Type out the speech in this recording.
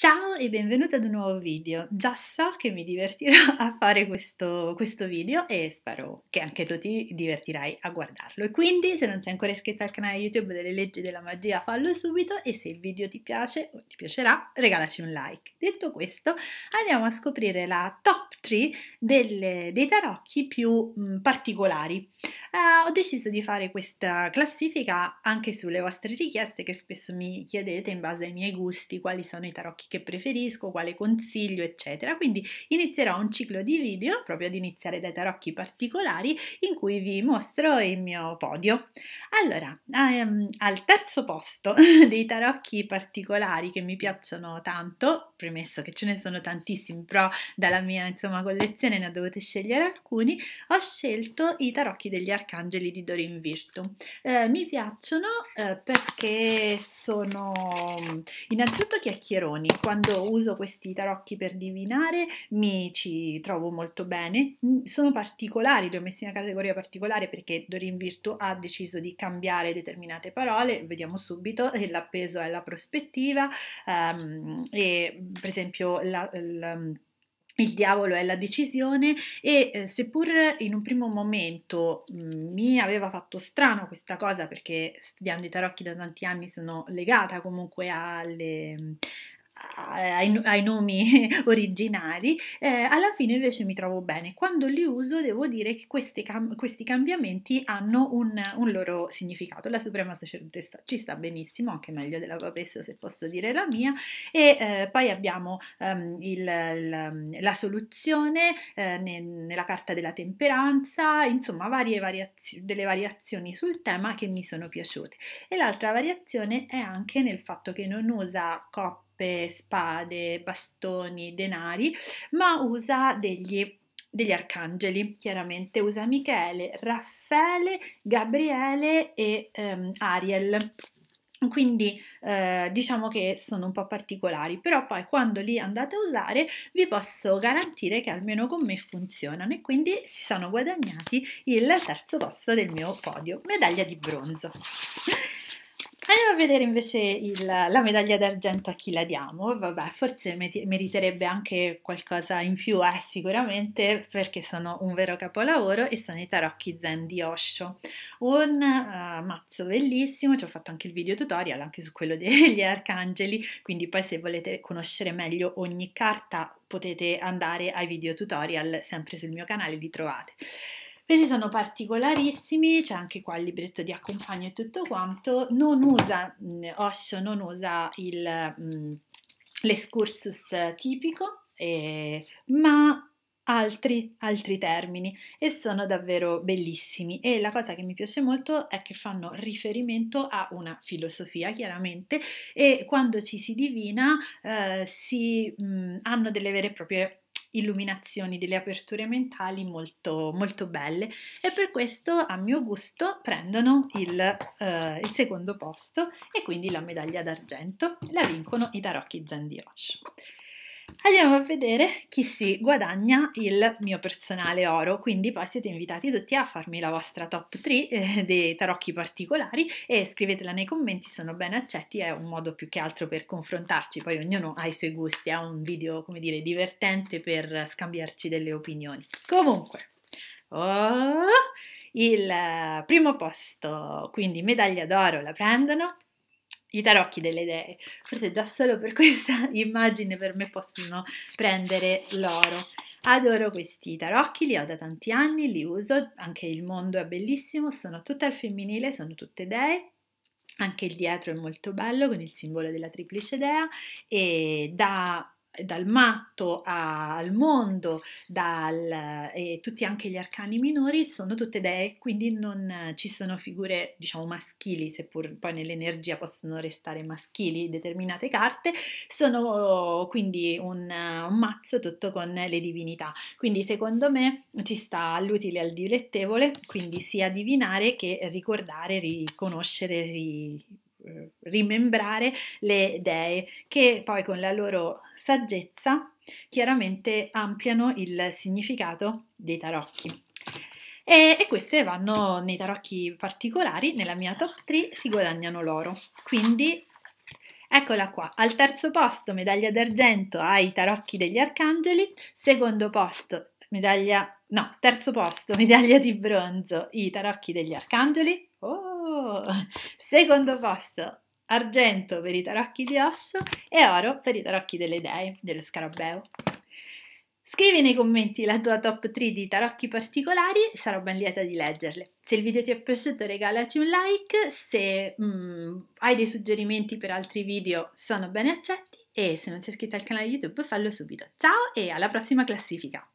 Ciao e benvenuti ad un nuovo video. Già so che mi divertirò a fare questo, questo, video e spero che anche tu ti divertirai a guardarlo. E quindi se non sei ancora iscritto al canale YouTube delle leggi della magia fallo subito e se il video ti piace o ti piacerà regalaci un like. Detto questo andiamo a scoprire la top 3 delle, dei tarocchi più mh, mm, particolari. Uh, ho deciso di fare questa classifica anche sulle vostre richieste che spesso mi chiedete in base ai miei gusti quali sono i tarocchi che preferisco, quale consiglio, eccetera. Quindi inizierò un ciclo di video, proprio ad iniziare dai tarocchi particolari, in cui vi mostro il mio podio. Allora, um, al terzo posto dei tarocchi particolari che mi piacciono tanto, premesso che ce ne sono tantissimi, però dalla mia insomma, collezione ne ho dovute scegliere alcuni, ho scelto i tarocchi degli arcangeli di Dorin Virtu. Eh, mi piacciono eh, perché sono innanzitutto chiacchieroni, quando uso questi tarocchi per divinare mi ci trovo molto bene. Mm, sono particolari, li ho messi in una categoria particolare perché Dorin Virtu ha deciso di cambiare determinate parole, vediamo subito, l'appeso è la prospettiva um, e per esempio la, la il diavolo è la decisione e eh, seppur in un primo momento mm, mi aveva fatto strano questa cosa perché studiando i tarocchi da tanti anni sono legata comunque alle, ai, ai nomi originali, eh, alla fine invece mi trovo bene. Quando li uso devo dire che questi, cam- questi cambiamenti hanno un, un, loro significato. La Suprema Sacerdotessa ci sta benissimo, anche meglio della papessa se posso dire la mia, e eh, poi abbiamo ehm, il, la, la soluzione eh, nel, nella carta della temperanza, insomma varie variazio- delle variazioni sul tema che mi sono piaciute. E l'altra variazione è anche nel fatto che non usa coppia sciarpe, spade, bastoni, denari, ma usa degli degli arcangeli, chiaramente usa Michele, Raffaele, Gabriele e ehm, Ariel. Quindi eh, diciamo che sono un po' particolari, però poi quando li andate a usare vi posso garantire che almeno con me funzionano e quindi si sono guadagnati il terzo posto del mio podio, medaglia di bronzo vedere invece il, la medaglia d'argento a chi la diamo, vabbè, forse meriterebbe anche qualcosa in più, eh, sicuramente, perché sono un vero capolavoro e sono i tarocchi zen di Osho. Un uh, mazzo bellissimo, ci ho fatto anche il video tutorial anche su quello degli arcangeli, quindi poi se volete conoscere meglio ogni carta potete andare ai video tutorial sempre sul mio canale, li trovate. Questi sono particolarissimi, c'è anche qua il libretto di accompagno e tutto quanto. Non usa, mm, Osho non usa il, mm, l'escursus tipico, eh, ma Altri, altri, termini e sono davvero bellissimi e la cosa che mi piace molto è che fanno riferimento a una filosofia chiaramente e quando ci si divina eh, si mh, mm, hanno delle vere e proprie illuminazioni, delle aperture mentali molto, molto belle e per questo a mio gusto prendono il, eh, il secondo posto e quindi la medaglia d'argento la vincono i tarocchi Zandiroche. Andiamo a vedere chi si guadagna il mio personale oro, quindi poi siete invitati tutti a farmi la vostra top 3 eh, dei tarocchi particolari e scrivetela nei commenti, sono ben accetti, è un modo più che altro per confrontarci, poi ognuno ha i suoi gusti, è un video come dire divertente per scambiarci delle opinioni. Comunque, oh, il primo posto, quindi medaglia d'oro la prendono i tarocchi delle idee. Forse già solo per questa immagine per me possono prendere l'oro. Adoro questi tarocchi, li ho da tanti anni, li uso, anche il mondo è bellissimo, sono tutte al femminile, sono tutte dee, anche il dietro è molto bello con il simbolo della triplice dea e da dal matto al mondo dal, e tutti anche gli arcani minori sono tutte dee, quindi non ci sono figure diciamo maschili, seppur poi nell'energia possono restare maschili determinate carte, sono quindi un, un mazzo tutto con le divinità. Quindi secondo me ci sta l'utile al dilettevole, quindi sia divinare che ricordare, riconoscere, ri eh, rimembrare le dee, che poi con la loro saggezza chiaramente ampliano il significato dei tarocchi. E, e, queste vanno nei tarocchi particolari, nella mia top 3 si guadagnano l'oro. Quindi eccola qua, al terzo posto medaglia d'argento ai tarocchi degli arcangeli, secondo posto medaglia, no, terzo posto medaglia di bronzo i tarocchi degli arcangeli, oh, Secondo posto, argento per i tarocchi di osso e oro per i tarocchi delle dee, dello scarabeo. Scrivi nei commenti la tua top 3 di tarocchi particolari, sarò ben lieta di leggerle. Se il video ti è piaciuto regalaci un like, se mm, hai dei suggerimenti per altri video sono ben accetti e se non sei iscritto al canale YouTube fallo subito. Ciao e alla prossima classifica!